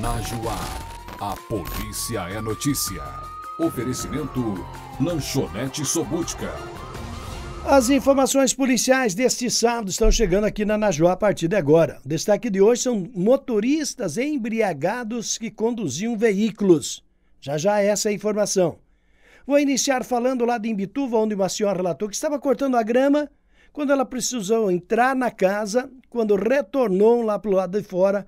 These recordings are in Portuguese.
Najuá. A polícia é notícia. Oferecimento Lanchonete Sobútica. As informações policiais deste sábado estão chegando aqui na Najuá a partir de agora. O destaque de hoje são motoristas embriagados que conduziam veículos. Já já é essa é a informação. Vou iniciar falando lá de Imbituva, onde uma senhora relatou que estava cortando a grama quando ela precisou entrar na casa, quando retornou lá para o lado de fora,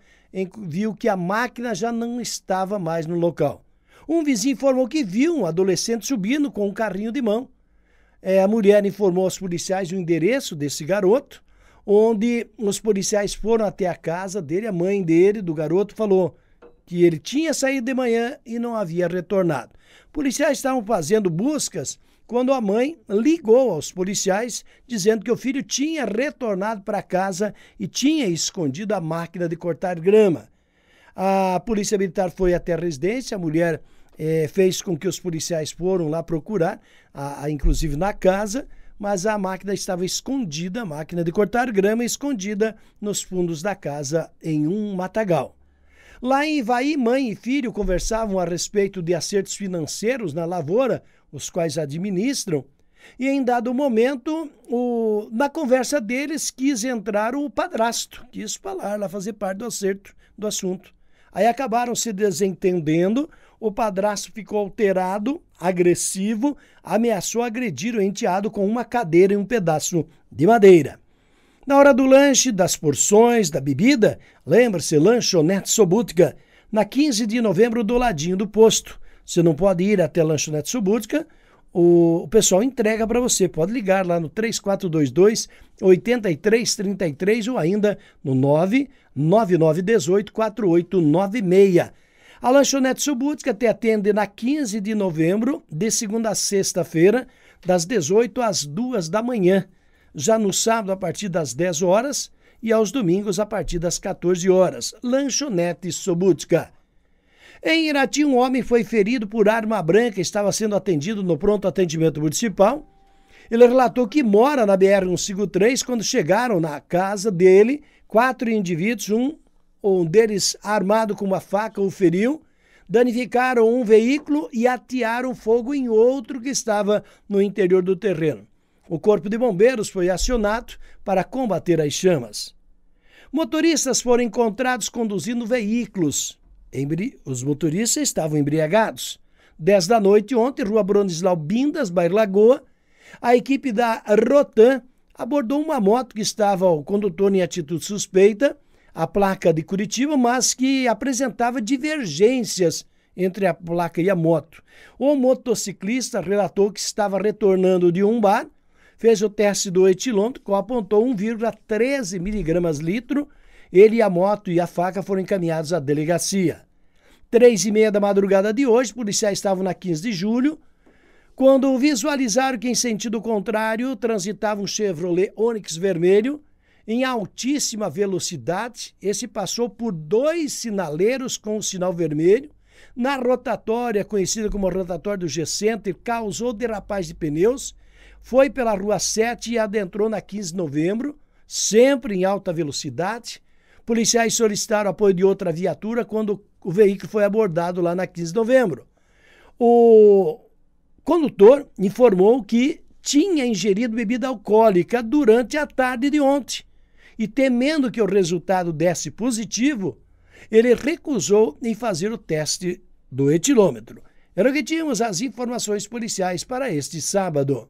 viu que a máquina já não estava mais no local. Um vizinho informou que viu um adolescente subindo com um carrinho de mão. É, a mulher informou aos policiais o endereço desse garoto, onde os policiais foram até a casa dele. A mãe dele, do garoto, falou que ele tinha saído de manhã e não havia retornado. Policiais estavam fazendo buscas quando a mãe ligou aos policiais dizendo que o filho tinha retornado para casa e tinha escondido a máquina de cortar grama. A polícia militar foi até a residência, a mulher eh, fez com que os policiais foram lá procurar, a, a, inclusive na casa, mas a máquina estava escondida, a máquina de cortar grama escondida nos fundos da casa em um matagal. Lá em Ivaí, mãe e filho conversavam a respeito de acertos financeiros na lavoura, os quais administram, e em dado momento, o, na conversa deles, quis entrar o padrasto, quis falar lá, fazer parte do acerto do assunto. Aí acabaram se desentendendo, o padrasto ficou alterado, agressivo, ameaçou agredir o enteado com uma cadeira e um pedaço de madeira. Na hora do lanche, das porções, da bebida, lembra-se Lanchonete Sobutka, na 15 de novembro do ladinho do posto. Você não pode ir até Lanchonete Sobutka, o pessoal entrega para você. Pode ligar lá no 3422 8333 ou ainda no 99918 4896. A lanchonete Subutica te atende na 15 de novembro, de segunda a sexta-feira, das 18 às 2 da manhã já no sábado a partir das 10 horas e aos domingos a partir das 14 horas. Lanchonete Sobutka. Em Irati, um homem foi ferido por arma branca, estava sendo atendido no pronto atendimento municipal. Ele relatou que mora na BR-153 quando chegaram na casa dele quatro indivíduos, um, um deles armado com uma faca o feriu, danificaram um veículo e atearam fogo em outro que estava no interior do terreno. O corpo de bombeiros foi acionado para combater as chamas. Motoristas foram encontrados conduzindo veículos. Os motoristas estavam embriagados. 10 da noite ontem, Rua Bronislau Bindas, bairro Lagoa, a equipe da Rotan abordou uma moto que estava o condutor em atitude suspeita, a placa de Curitiba, mas que apresentava divergências entre a placa e a moto. O motociclista relatou que estava retornando de um bar fez o teste do etilômetro, apontou 1,13 miligramas litro. Ele, a moto e a faca foram encaminhados à delegacia. Três e meia da madrugada de hoje, policiais estavam na 15 de julho, quando visualizaram que em sentido contrário transitava um Chevrolet Onix vermelho em altíssima velocidade. Esse passou por dois sinaleiros com o sinal vermelho. Na rotatória, conhecida como rotatória do G-Center, causou derrapagem de pneus foi pela Rua 7 e adentrou na 15 de novembro, sempre em alta velocidade. Policiais solicitaram apoio de outra viatura quando o veículo foi abordado lá na 15 de novembro. O condutor informou que tinha ingerido bebida alcoólica durante a tarde de ontem e, temendo que o resultado desse positivo, ele recusou em fazer o teste do etilômetro. Era o que tínhamos as informações policiais para este sábado.